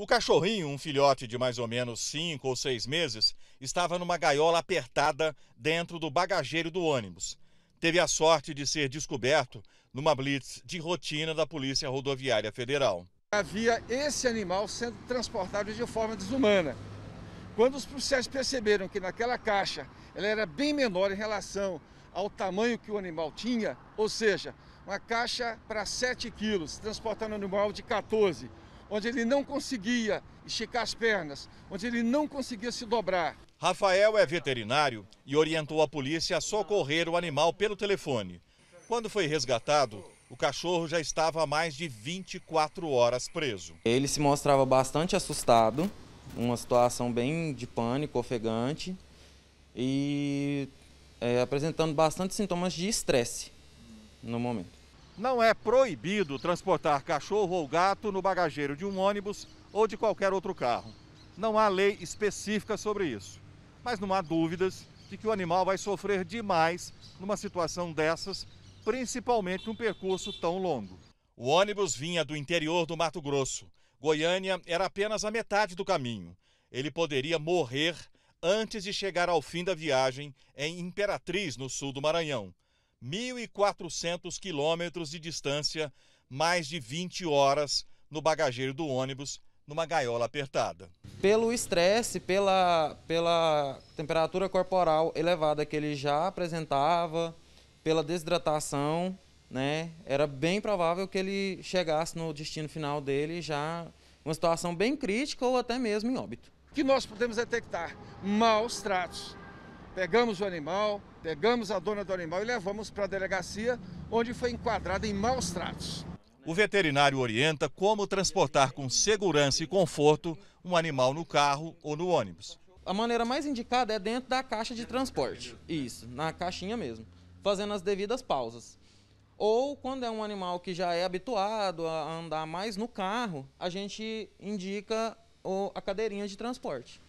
O cachorrinho, um filhote de mais ou menos cinco ou seis meses, estava numa gaiola apertada dentro do bagageiro do ônibus. Teve a sorte de ser descoberto numa blitz de rotina da Polícia Rodoviária Federal. Havia esse animal sendo transportado de forma desumana. Quando os policiais perceberam que naquela caixa ela era bem menor em relação ao tamanho que o animal tinha, ou seja, uma caixa para 7 quilos, transportando um animal de 14 onde ele não conseguia esticar as pernas, onde ele não conseguia se dobrar. Rafael é veterinário e orientou a polícia a socorrer o animal pelo telefone. Quando foi resgatado, o cachorro já estava há mais de 24 horas preso. Ele se mostrava bastante assustado, uma situação bem de pânico, ofegante e é, apresentando bastante sintomas de estresse no momento não é proibido transportar cachorro ou gato no bagageiro de um ônibus ou de qualquer outro carro. Não há lei específica sobre isso. Mas não há dúvidas de que o animal vai sofrer demais numa situação dessas, principalmente num percurso tão longo. O ônibus vinha do interior do Mato Grosso. Goiânia era apenas a metade do caminho. Ele poderia morrer antes de chegar ao fim da viagem em Imperatriz, no sul do Maranhão. 1.400 quilômetros de distância, mais de 20 horas no bagageiro do ônibus, numa gaiola apertada. Pelo estresse, pela, pela temperatura corporal elevada que ele já apresentava, pela desidratação, né, era bem provável que ele chegasse no destino final dele já uma situação bem crítica ou até mesmo em óbito. Que nós podemos detectar maus tratos Pegamos o animal, pegamos a dona do animal e levamos para a delegacia, onde foi enquadrada em maus tratos. O veterinário orienta como transportar com segurança e conforto um animal no carro ou no ônibus. A maneira mais indicada é dentro da caixa de transporte. Isso, na caixinha mesmo, fazendo as devidas pausas. Ou quando é um animal que já é habituado a andar mais no carro, a gente indica a cadeirinha de transporte.